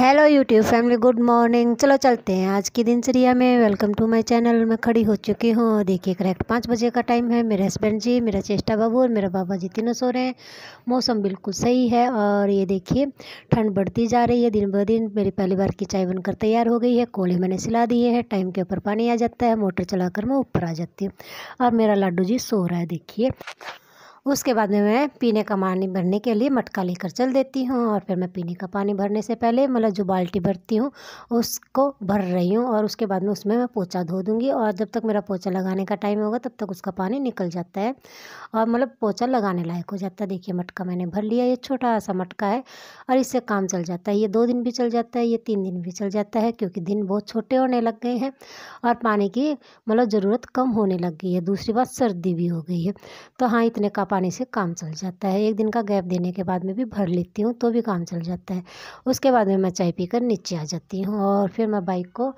hello YouTube family good morning चलो चलते हैं आज की दिनचर्या में वेलकम टू माय चैनल मैं खड़ी हो चुकी हूँ देखिए करेक्ट पाँच बजे का टाइम है मेरे हस्बैंड जी मेरा चेष्टा बाबू और मेरा बाबा जी तीनों सो रहे हैं मौसम बिल्कुल सही है और ये देखिए ठंड बढ़ती जा रही है दिन ब दिन मेरी पहली बार की चाय बनकर तैयार हो गई है कोले मैंने सिला दिए हैं टाइम के ऊपर पानी आ जाता है मोटर चला मैं ऊपर आ जाती हूँ और मेरा लाडू जी सो रहा है देखिए उसके बाद में मैं पीने का पानी भरने के लिए मटका लेकर चल देती हूँ और फिर मैं पीने का पानी भरने से पहले मतलब जो बाल्टी भरती हूँ उसको भर रही हूँ और उसके बाद में उसमें मैं पोछा धो दूँगी और जब तक मेरा पोछा लगाने का टाइम होगा तब तक उसका पानी निकल जाता है और मतलब पोछा लगाने लायक हो जाता है देखिए मटका मैंने भर लिया ये छोटा सा मटका है और इससे काम चल जाता है ये दो दिन भी चल जाता है ये तीन दिन भी चल जाता है क्योंकि दिन बहुत छोटे होने लग गए हैं और पानी की मतलब ज़रूरत कम होने लग गई है दूसरी बात सर्दी भी हो गई है तो हाँ इतने का पानी से काम चल जाता है एक दिन का गैप देने के बाद में भी भर लेती हूँ तो भी काम चल जाता है उसके बाद में मैं चाय पीकर नीचे आ जाती हूँ और फिर मैं बाइक को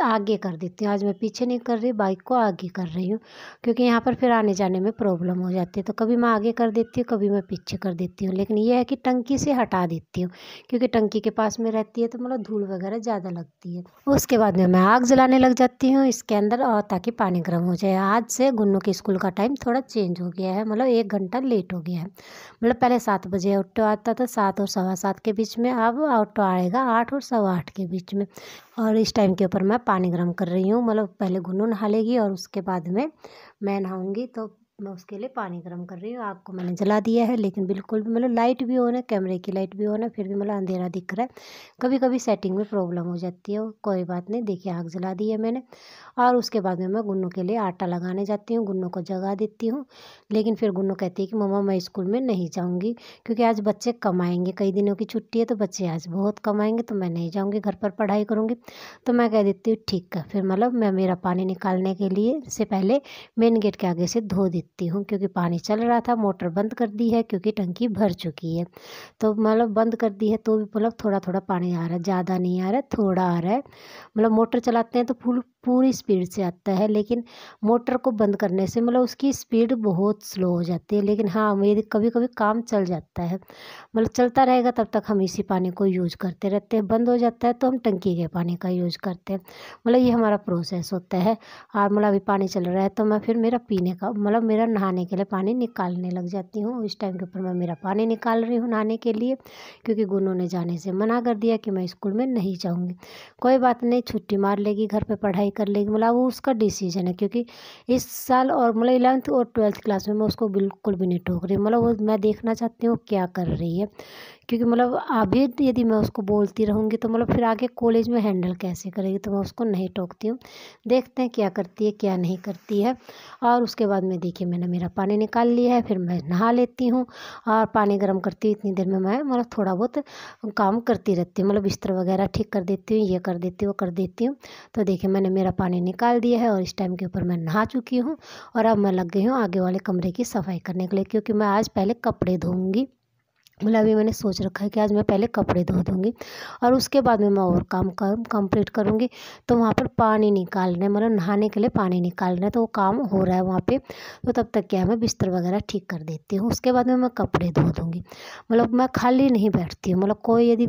आगे कर देती हूँ आज मैं पीछे नहीं कर रही बाइक को आगे कर रही हूँ क्योंकि यहाँ पर फिर आने जाने में प्रॉब्लम हो जाती है तो कभी मैं आगे कर देती हूँ कभी मैं पीछे कर देती हूँ लेकिन ये है कि टंकी से हटा देती हूँ क्योंकि टंकी के पास में रहती है तो मतलब धूल वगैरह ज़्यादा लगती है उसके बाद में मैं आग जलाने लग जाती हूँ इसके अंदर और ताकि पानी गर्म हो जाए आज से गुन्नू के स्कूल का टाइम थोड़ा चेंज हो गया है मतलब एक घंटा लेट हो गया है मतलब पहले सात बजे ऑटो आता था सात और सवा सात के बीच में अब ऑटो आएगा आठ और सवा आठ के बीच में और इस टाइम के ऊपर मैं पानी गर्म कर रही हूँ मतलब पहले गुनगुन नहा लेगी और उसके बाद में मैं नहाऊँगी तो मैं उसके लिए पानी गर्म कर रही हूँ आग को मैंने जला दिया है लेकिन बिल्कुल भी मतलब लाइट भी होना कैमरे की लाइट भी होना फिर भी मतलब अंधेरा दिख रहा है कभी कभी सेटिंग में प्रॉब्लम हो जाती है कोई बात नहीं देखिए आग जला दी है मैंने और उसके बाद में मैं गुन्नू के लिए आटा लगाने जाती हूँ गुन्नू को जगा देती हूँ लेकिन फिर गुन्नू कहती है कि मम्मा मैं स्कूल में नहीं जाऊँगी क्योंकि आज बच्चे कमाएँगे कई दिनों की छुट्टी है तो बच्चे आज बहुत कमाएँगे तो मैं नहीं जाऊँगी घर पर पढ़ाई करूँगी तो मैं कह देती हूँ ठीक है फिर मतलब मैं मेरा पानी निकालने के लिए से पहले मेन गेट के आगे से धो देती सकती हूँ क्योंकि पानी चल रहा था मोटर बंद कर दी है क्योंकि टंकी भर चुकी है तो मतलब बंद कर दी है तो भी मतलब थोड़ा थोड़ा पानी आ रहा है ज़्यादा नहीं आ रहा है थोड़ा आ रहा है मतलब मोटर चलाते हैं तो फुल पूरी स्पीड से आता है लेकिन मोटर को बंद करने से मतलब उसकी स्पीड बहुत स्लो हो जाती है लेकिन हाँ यदि कभी कभी काम चल जाता है मतलब चलता रहेगा तब तक हम इसी पानी को यूज करते रहते हैं बंद हो जाता है तो हम टंकी के पानी का यूज करते हैं मतलब ये हमारा प्रोसेस होता है और मतलब अभी पानी चल रहा है तो मैं फिर मेरा पीने का मतलब मेरा नहाने के लिए पानी निकालने लग जाती हूँ इस टाइम के ऊपर मैं मेरा पानी निकाल रही हूँ नहाने के लिए क्योंकि गुनों ने जाने से मना कर दिया कि मैं स्कूल में नहीं जाऊँगी कोई बात नहीं छुट्टी मार लेगी घर पर पढ़ाई कर लेगी मतलब वो उसका डिसीजन है क्योंकि इस साल और मतलब इलेवंथ और ट्वेल्थ क्लास में मैं उसको बिल्कुल भी नहीं ठोक रही मतलब वो मैं देखना चाहती हूँ क्या कर रही है क्योंकि मतलब अभी यदि मैं उसको बोलती रहूँगी तो मतलब फिर आगे कॉलेज में हैंडल कैसे करेगी तो मैं उसको नहीं टोकती हूँ देखते हैं क्या करती है क्या नहीं करती है और उसके बाद में देखिए मैंने मेरा पानी निकाल लिया है फिर मैं नहा लेती हूँ और पानी गर्म करती हूँ इतनी देर में मैं मतलब थोड़ा बहुत काम करती रहती हूँ मतलब बिस्तर वगैरह ठीक कर देती हूँ ये कर देती हूँ वो कर देती हूँ तो देखिए मैंने मेरा पानी निकाल दिया है और इस टाइम के ऊपर मैं नहा चुकी हूँ और अब मैं लग गई हूँ आगे वाले कमरे की सफाई करने के लिए क्योंकि मैं आज पहले कपड़े धोऊंगी मतलब अभी मैंने सोच रखा है कि आज मैं पहले कपड़े धो दूँगी और उसके बाद में मैं और काम कर कंप्लीट करूँगी तो वहाँ पर पानी निकालना है मतलब नहाने के लिए पानी निकालना है तो वो काम हो रहा है वहाँ पे तो तब तक क्या है मैं बिस्तर वगैरह ठीक कर देती हूँ उसके बाद में मैं कपड़े धो दूँगी मतलब मैं खाली नहीं बैठती हूँ मतलब कोई यदि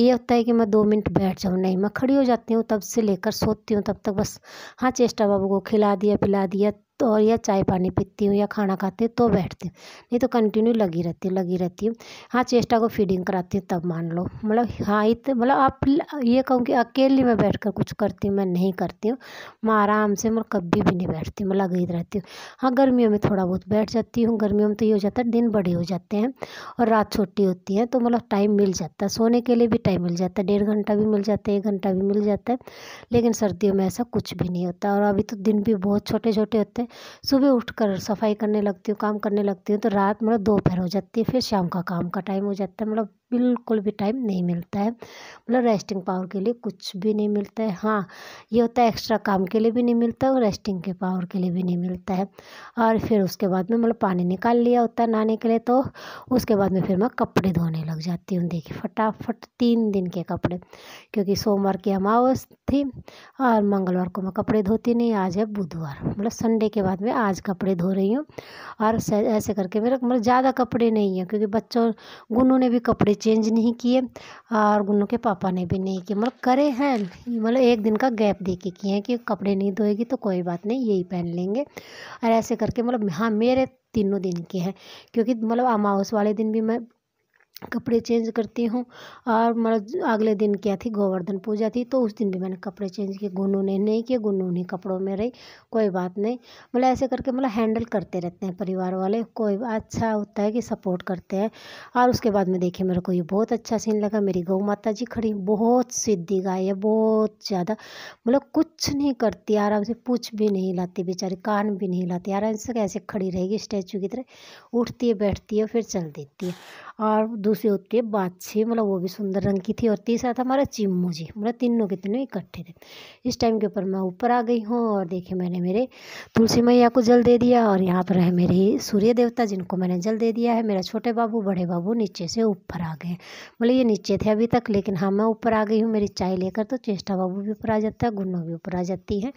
ये होता है कि मैं दो मिनट बैठ जाऊँ नहीं मैं खड़ी हो जाती हूँ तब से लेकर सोती हूँ तब तक बस हाँ चेष्टा बाबू को खिला दिया पिला दिया तो और या चाय पानी पीती हूँ या खाना खाती हूँ तो बैठती हूँ नहीं तो कंटिन्यू लगी रहती हूँ लगी रहती हूँ हाँ चेष्टा को फीडिंग कराती हूँ तब मान लो मतलब हाँ तो मतलब आप ये कहूँ कि अकेली मैं बैठ कर कुछ करती हूँ मैं नहीं करती हूँ मैं आराम से मैं मतलब कभी भी नहीं बैठती मैं लगी रहती हूँ हाँ गर्मियों में थोड़ा बहुत बैठ जाती हूँ गर्मियों में तो ये हो जाता है दिन बड़े हो जाते हैं और रात छोटी होती है तो मतलब टाइम मिल जाता है सोने के लिए भी टाइम मिल जाता है डेढ़ घंटा भी मिल जाता है एक घंटा भी मिल जाता है लेकिन सर्दियों में ऐसा कुछ भी नहीं होता और अभी तो दिन भी बहुत छोटे छोटे होते हैं सुबह उठकर सफाई करने लगती हूँ काम करने लगती हूँ तो रात मतलब दोपहर हो जाती है फिर शाम का काम का टाइम हो जाता है मतलब बिल्कुल भी टाइम नहीं मिलता है मतलब रेस्टिंग पावर के लिए कुछ भी नहीं मिलता है हाँ ये होता है एक्स्ट्रा काम के लिए भी नहीं मिलता और रेस्टिंग के पावर के लिए भी नहीं मिलता है और फिर उसके बाद में मतलब पानी निकाल लिया होता है नहाने के लिए तो उसके बाद में फिर मैं कपड़े धोने लग जाती हूँ देखिए फटाफट तीन दिन के कपड़े क्योंकि सोमवार की अमावस थी और मंगलवार को मैं कपड़े धोती नहीं आज है बुधवार मतलब संडे के उसके बाद में आज कपड़े धो रही हूँ और ऐसे करके मेरे मतलब ज़्यादा कपड़े नहीं है क्योंकि बच्चों गुनू ने भी कपड़े चेंज नहीं किए और गुनू के पापा ने भी नहीं किए मतलब करे हैं मतलब एक दिन का गैप दे के किए हैं कि कपड़े नहीं धोएगी तो कोई बात नहीं यही पहन लेंगे और ऐसे करके मतलब हाँ मेरे तीनों दिन के हैं क्योंकि मतलब अमावस वाले दिन भी मैं कपड़े चेंज करती हूँ और मतलब अगले दिन क्या थी गोवर्धन पूजा थी तो उस दिन भी मैंने कपड़े चेंज किए गुनू ने नहीं किए गुनू ने कपड़ों में रही कोई बात नहीं मतलब ऐसे करके मतलब हैंडल करते रहते हैं परिवार वाले कोई अच्छा होता है कि सपोर्ट करते हैं और उसके बाद में देखिए मेरे को ये बहुत अच्छा सीन लगा मेरी गौ माता जी खड़ी बहुत सिद्धि गाय है बहुत ज़्यादा मतलब कुछ नहीं करती आराम से पूछ भी नहीं लाती बेचारी कान भी नहीं लाती आराम से कैसे खड़ी रहेगी स्टैचू की तरह उठती है बैठती है फिर चल देती है और दूसरे होती है बादशाह मतलब वो भी सुंदर रंग की थी और तीसरा था हमारा चिम्मू जी मतलब तीनों के तीनों इकट्ठे थे इस टाइम के ऊपर मैं ऊपर आ गई हूँ और देखे मैंने मेरे तुलसी मैया को जल दे दिया और यहाँ पर है मेरे सूर्य देवता जिनको मैंने जल दे दिया है मेरा छोटे बाबू बड़े बाबू नीचे से ऊपर आ गए मतलब ये नीचे थे अभी तक लेकिन हाँ मैं ऊपर आ गई हूँ मेरी चाय लेकर तो चेष्टा बाबू भी ऊपर आ जाता है गुन्नों भी ऊपर आ जाती है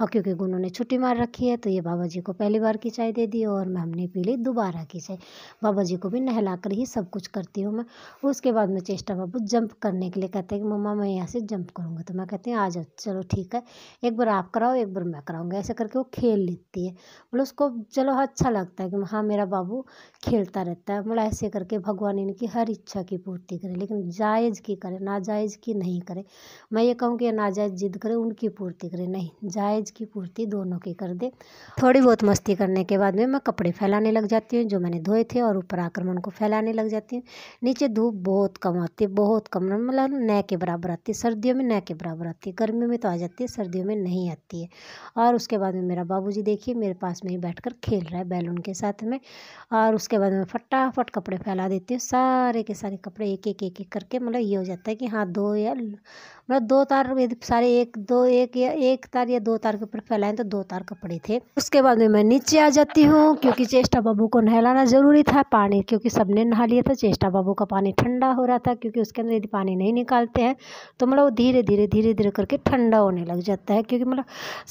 और क्योंकि गुन्नों ने छुट्टी मार रखी है तो ये बाबा जी को पहली बार की चाय दे दी और मैं हमने पी ली दोबारा की चाय बाबा जी को भी नहला कर ही सब सब कुछ करती हूँ मैं उसके बाद में चेष्टा बाबू जंप करने के लिए कहते हैं कि मम्मा मैं यहाँ से जंप करूँगा तो मैं कहती हूँ आ जाओ चलो ठीक है एक बार आप कराओ एक बार मैं कराऊँगा ऐसे करके वो खेल लेती है बोलो मतलब उसको चलो अच्छा लगता है कि हाँ मेरा बाबू खेलता रहता है बोला मतलब ऐसे करके भगवान इनकी हर इच्छा की पूर्ति करे लेकिन जायज़ की करे नाजायज़ की नहीं करे मैं ये कहूँ कि नाजायज़ जिद करे उनकी पूर्ति करे नहीं जायज़ की पूर्ति दोनों की कर दे थोड़ी बहुत मस्ती करने के बाद में मैं कपड़े फैलाने लग जाती हूँ जो मैंने धोए थे और ऊपर आकर मैं उनको फैलाने लग जाती है नीचे धूप बहुत कम आती है बहुत कम मतलब न के बराबर आती है सर्दियों में न के बराबर आती है गर्मियों में तो आ जाती है सर्दियों में नहीं आती है और उसके बाद में मेरा बाबू देखिए मेरे पास में ही बैठ खेल रहा है बैलून के साथ में और उसके बाद में फटाफट कपड़े फैला देती हूँ सारे के सारे कपड़े एक एक एक करके मतलब ये हो जाता है कि हाँ दो या मतलब दो तार यदि सारे एक दो एक या एक तार या दो तार के ऊपर फैलाएं तो दो तार कपड़े थे उसके बाद में मैं नीचे आ जाती हूँ क्योंकि चेष्टा बाबू को नहलाना ज़रूरी था पानी क्योंकि सबने नहा लिया लिए था चेष्टा बाबू का पानी ठंडा हो रहा था क्योंकि उसके अंदर यदि पानी नहीं निकालते हैं तो मतलब वो धीरे धीरे धीरे धीरे करके ठंडा होने लग जाता है क्योंकि मतलब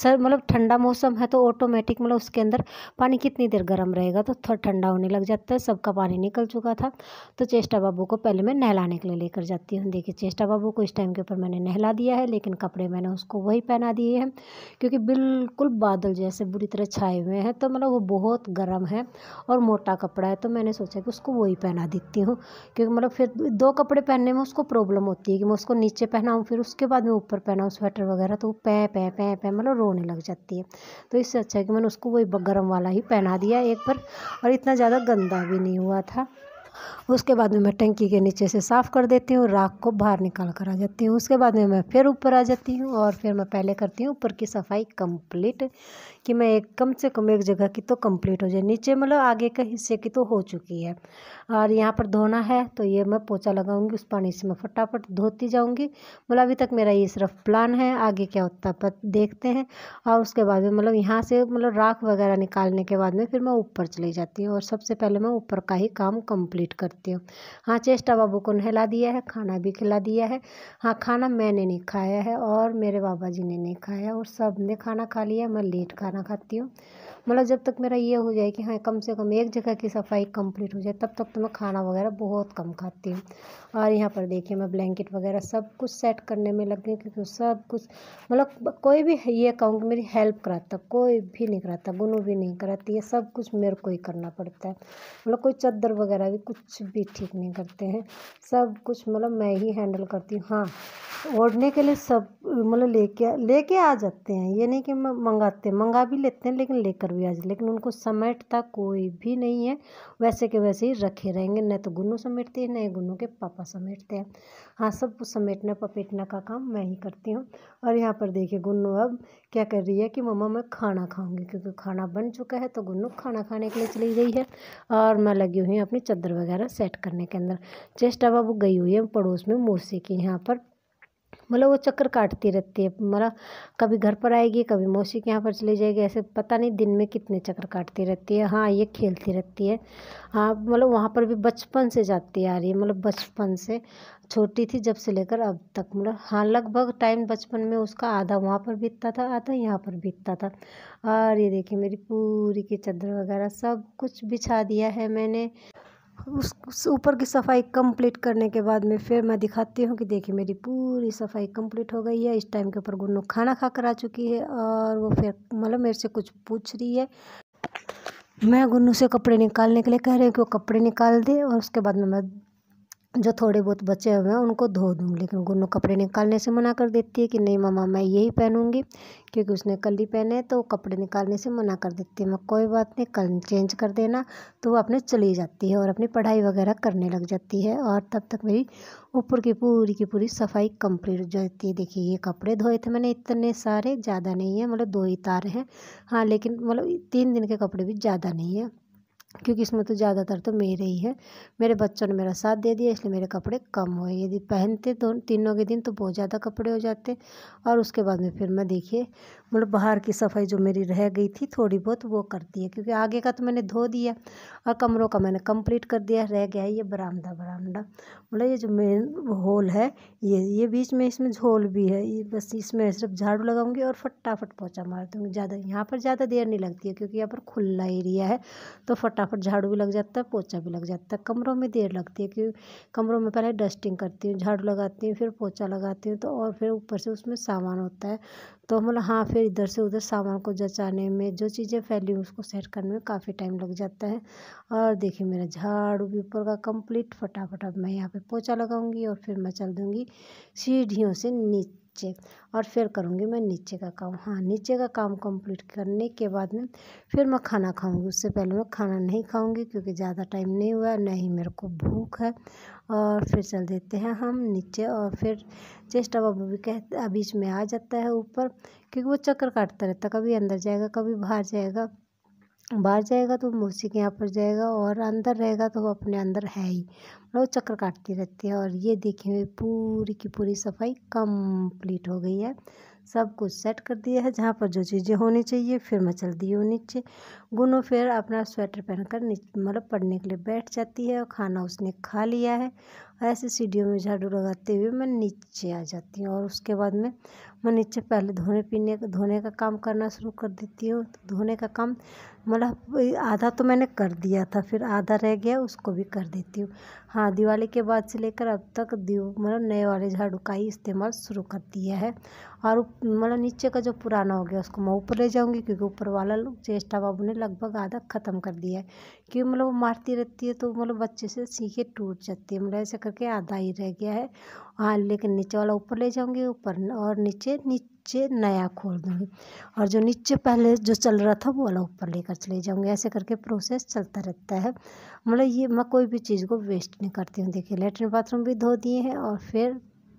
सर मतलब ठंडा मौसम है तो ऑटोमेटिक मतलब उसके अंदर पानी कितनी देर गर्म रहेगा तो थोड़ा ठंडा होने लग जाता है सबका पानी निकल चुका था तो चेष्टा बाबू को पहले मैं नहलाने के लिए लेकर जाती हूँ देखिए चेष्टा बाबू को इस टाइम के ऊपर मैंने नहला दिया है लेकिन कपड़े मैंने उसको वही पहना दिए हैं क्योंकि बिल्कुल बादल जैसे बुरी तरह छाए हुए हैं तो मतलब वो बहुत गर्म है और मोटा कपड़ा है तो मैंने सोचा कि उसको वही पहना दिया देती हूँ क्योंकि मतलब फिर दो कपड़े पहनने में उसको प्रॉब्लम होती है कि मैं उसको नीचे पहनाऊँ फिर उसके बाद मैं ऊपर पहनाऊँ स्वेटर वगैरह तो वो पै पै पै पै मतलब रोने लग जाती है तो इससे अच्छा है कि मैंने उसको वही गर्म वाला ही पहना दिया एक बार और इतना ज़्यादा गंदा भी नहीं हुआ था उसके बाद में मैं टंकी के नीचे से साफ़ कर देती हूँ राख को बाहर निकाल कर आ जाती हूँ उसके बाद में मैं फिर ऊपर आ जाती हूँ और फिर मैं पहले करती हूँ ऊपर की सफाई कंप्लीट कि मैं एक कम से कम एक जगह की तो कंप्लीट हो जाए नीचे मतलब आगे के हिस्से की तो हो चुकी है और यहाँ पर धोना है तो ये मैं पोचा लगाऊंगी उस पानी से मैं फटाफट धोती जाऊँगी मतलब अभी तक मेरा ये सिर्फ प्लान है आगे क्या होता है देखते हैं और उसके बाद में मतलब यहाँ से मतलब राख वगैरह निकालने के बाद में फिर मैं ऊपर चली जाती हूँ और सबसे पहले मैं ऊपर का ही काम कंप्लीट करती हूँ हाँ चेष्टा बाबू को नहला दिया है खाना भी खिला दिया है हाँ खाना मैंने नहीं खाया है और मेरे बाबा जी ने नहीं खाया और सब ने खाना खा लिया मैं लेट खा खाना खाती हूँ मतलब जब तक मेरा ये हो जाए कि हाँ कम से कम एक जगह की सफाई कंप्लीट हो जाए तब तक तो मैं खाना वगैरह बहुत कम खाती हूँ और यहाँ पर देखिए मैं ब्लैंकेट वगैरह सब कुछ सेट करने में लग गई क्योंकि सब कुछ मतलब कोई भी ये कहूँगी मेरी हेल्प कराता कोई भी नहीं कराता गुनू भी नहीं कराती ये सब कुछ मेरे को ही करना पड़ता है मतलब कोई चादर वगैरह भी कुछ भी ठीक नहीं करते हैं सब कुछ मतलब मैं ही हैंडल करती हूँ हाँ ओढ़ने के लिए सब मतलब लेके लेके आ जाते हैं ये नहीं कि मंगाते मंगा भी लेते हैं लेकिन लेकर भी प्याज लेकिन उनको समेटता कोई भी नहीं है वैसे के वैसे ही रखे रहेंगे न तो गुन्नू समेटते हैं न ही गुन्नू के पापा समेटते हैं हाँ सब कुछ समेटना पपेटना का काम मैं ही करती हूँ और यहाँ पर देखिए गुन्नू अब क्या कर रही है कि मम्मा मैं खाना खाऊंगी क्योंकि खाना बन चुका है तो गुन्नू खाना खाने के लिए चली गई है और मैं लगी हुई हूँ अपनी चादर वगैरह सेट करने के अंदर चेष्टा बाबू गई हुई है पड़ोस में मोसी की यहाँ पर मतलब वो चक्कर काटती रहती है मतलब कभी घर पर आएगी कभी मौसी के यहाँ पर चली जाएगी ऐसे पता नहीं दिन में कितने चक्कर काटती रहती है हाँ ये खेलती रहती है हाँ मतलब वहाँ पर भी बचपन से जाती आ रही है मतलब बचपन से छोटी थी जब से लेकर अब तक मतलब हाँ लगभग टाइम बचपन में उसका आधा वहाँ पर बीतता था आधा यहाँ पर बीतता था और ये देखिए मेरी पूरी की चादर वगैरह सब कुछ बिछा दिया है मैंने उस ऊपर की सफाई कंप्लीट करने के बाद में फिर मैं दिखाती हूँ कि देखिए मेरी पूरी सफाई कंप्लीट हो गई है इस टाइम के ऊपर गुन्नू खाना खा कर आ चुकी है और वो फिर मतलब मेरे से कुछ पूछ रही है मैं गुन्नू से कपड़े निकालने के लिए कह रही हूँ कि वो कपड़े निकाल दे और उसके बाद में मैं जो थोड़े बहुत बचे हुए हैं उनको धो दूँ लेकिन गुनू कपड़े निकालने से मना कर देती है कि नहीं मामा मैं यही पहनूँगी क्योंकि उसने कल ही पहने हैं तो कपड़े निकालने से मना कर देती है मैं कोई बात नहीं कल चेंज कर देना तो वो अपने चली जाती है और अपनी पढ़ाई वगैरह करने लग जाती है और तब तक मेरी ऊपर की पूरी की पूरी सफाई कंप्लीट हो जाती है देखिए ये कपड़े धोए थे मैंने इतने सारे ज़्यादा नहीं है मतलब दो ही तार हैं हाँ लेकिन मतलब तीन दिन के कपड़े भी ज़्यादा नहीं है क्योंकि इसमें तो ज़्यादातर तो मेरे ही है मेरे बच्चों ने मेरा साथ दे दिया इसलिए मेरे कपड़े कम हुए यदि पहनते तो तीनों के दिन तो बहुत ज़्यादा कपड़े हो जाते और उसके बाद में फिर मैं देखिए मतलब बाहर की सफाई जो मेरी रह गई थी थोड़ी बहुत वो करती है क्योंकि आगे का तो मैंने धो दिया और कमरों का मैंने कंप्लीट कर दिया रह गया है ये बरामदा बरामदा मतलब ये जो मेन होल है ये ये बीच में इसमें झोल भी है ये बस इसमें सिर्फ झाड़ू लगाऊंगी और फटाफट पोछा मार दूँगी ज़्यादा यहाँ पर ज़्यादा देर नहीं लगती है क्योंकि यहाँ पर खुला एरिया है तो फटाफट झाड़ू भी लग जाता है पोछा भी लग जाता है कमरों में देर लगती है क्योंकि कमरों में पहले डस्टिंग करती हूँ झाड़ू लगाती हूँ फिर पोछा लगाती हूँ तो और फिर ऊपर से उसमें सामान होता है तो मतलब हाँ फिर फिर इधर से उधर सामान को जचाने में जो चीज़ें फैली हुई उसको सेट करने में काफ़ी टाइम लग जाता है और देखिए मेरा झाड़ू भी ऊपर का कंप्लीट फटाफट अब मैं यहाँ पे पोछा लगाऊंगी और फिर मैं चल दूँगी सीढ़ियों से नीचे और फिर करूँगी मैं नीचे का काम हाँ नीचे का काम कंप्लीट करने के बाद में फिर मैं खाना खाऊँगी उससे पहले मैं खाना नहीं खाऊँगी क्योंकि ज़्यादा टाइम नहीं हुआ न ही मेरे को भूख है और फिर चल देते हैं हम नीचे और फिर चेस्ट अब अभी कह बीच में आ जाता है ऊपर क्योंकि वो चक्कर काटता रहता कभी अंदर जाएगा कभी बाहर जाएगा बाहर जाएगा तो मौसी के यहाँ पर जाएगा और अंदर रहेगा तो वो अपने अंदर है ही मतलब वो चक्कर काटती रहती है और ये देखिए हुए पूरी की पूरी सफाई कंप्लीट हो गई है सब कुछ सेट कर दिया है जहाँ पर जो चीज़ें होनी चाहिए फिर मचल दी हूँ नीचे गुनो फिर अपना स्वेटर पहनकर मतलब पढ़ने के लिए बैठ जाती है और खाना उसने खा लिया है ऐसे सीढ़ियों में झाड़ू लगाते हुए मैं नीचे आ जाती हूँ और उसके बाद में मैं नीचे पहले धोने पीने का धोने का काम करना शुरू कर देती हूँ तो धोने का काम मतलब आधा तो मैंने कर दिया था फिर आधा रह गया उसको भी कर देती हूँ हाँ दिवाली के बाद से लेकर अब तक मतलब नए वाले झाड़ू का ही इस्तेमाल शुरू कर दिया है और मतलब नीचे का जो पुराना हो गया उसको मैं ऊपर ले जाऊँगी क्योंकि ऊपर वाला चेष्टा बाबू ने लगभग आधा ख़त्म कर दिया है क्योंकि मतलब वो मारती रहती है तो मतलब बच्चे से सीखे टूट जाती है मतलब ऐसे कर करके आधा ही रह गया है हाँ लेकिन नीचे वाला ऊपर ले जाऊंगी ऊपर और नीचे नीचे नया खोल दूंगी और जो नीचे पहले जो चल रहा था वो वाला ऊपर लेकर चले जाऊंगी ऐसे करके प्रोसेस चलता रहता है मतलब ये मैं कोई भी चीज़ को वेस्ट नहीं करती हूँ देखिए लेटरिन बाथरूम भी धो दिए हैं और फिर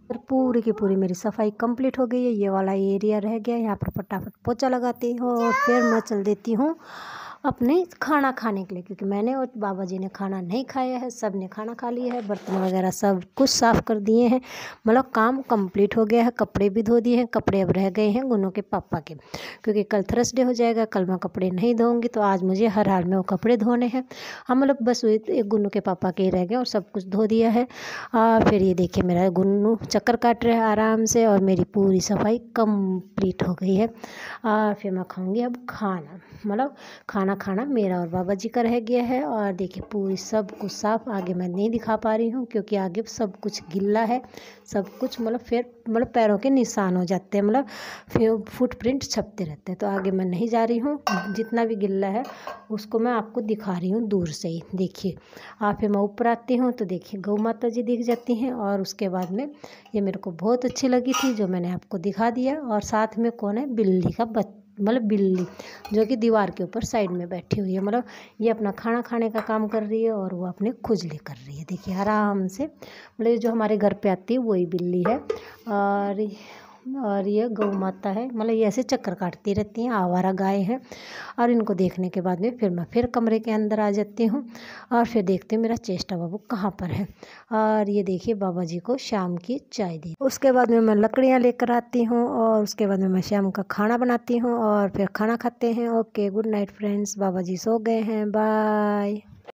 पर पूरी की पूरी मेरी सफाई कंप्लीट हो गई है ये वाला एरिया रह गया यहाँ पर फटाफट पोचा लगाती हूँ और फिर मैं चल देती हूँ अपने खाना खाने के लिए क्योंकि मैंने और बाबा जी ने खाना नहीं खाया है सब ने खाना खा लिया है बर्तन वगैरह सब कुछ साफ़ कर दिए हैं मतलब काम कंप्लीट हो गया है कपड़े भी धो दिए हैं कपड़े अब रह गए हैं गुनों के पापा के क्योंकि कल थर्सडे हो जाएगा कल मैं कपड़े नहीं धोऊँगी तो आज मुझे हर हाल में वो कपड़े धोने हैं हम हाँ, मतलब बस एक गुनू के पापा के ही रह गए और सब कुछ धो दिया है और फिर ये देखिए मेरा गुनू चक्कर काट रहा है आराम से और मेरी पूरी सफाई कम्प्लीट हो गई है और फिर मैं खाऊँगी अब खाना मतलब खाना खाना खाना मेरा और बाबा जी का रह गया है और देखिए पूरी सब कुछ साफ आगे मैं नहीं दिखा पा रही हूँ क्योंकि आगे सब कुछ गिल्ला है सब कुछ मतलब फिर मतलब पैरों के निशान हो जाते हैं मतलब फिर फुटप्रिंट छपते रहते हैं तो आगे मैं नहीं जा रही हूँ जितना भी गिल्ला है उसको मैं आपको दिखा रही हूँ दूर से ही देखिए आप फिर मैं ऊपर आती हूँ तो देखिए गौ माता जी दिख जाती हैं और उसके बाद में ये मेरे को बहुत अच्छी लगी थी जो मैंने आपको दिखा दिया और साथ में कौन है बिल्ली का बच्चा मतलब बिल्ली जो कि दीवार के ऊपर साइड में बैठी हुई है मतलब ये अपना खाना खाने का काम कर रही है और वो अपने खुजली कर रही है देखिए आराम से मतलब जो हमारे घर पे आती है वही बिल्ली है और और ये गौ माता है मतलब ये ऐसे चक्कर काटती रहती हैं आवारा गाय है और इनको देखने के बाद में फिर मैं फिर कमरे के अंदर आ जाती हूँ और फिर देखती हूँ मेरा चेष्टा बाबू कहाँ पर है और ये देखिए बाबा जी को शाम की चाय दी उसके बाद में मैं लकड़ियाँ लेकर आती हूँ और उसके बाद में मैं शाम का खाना बनाती हूँ और फिर खाना खाते हैं ओके गुड नाइट फ्रेंड्स बाबा जी सो गए हैं बाय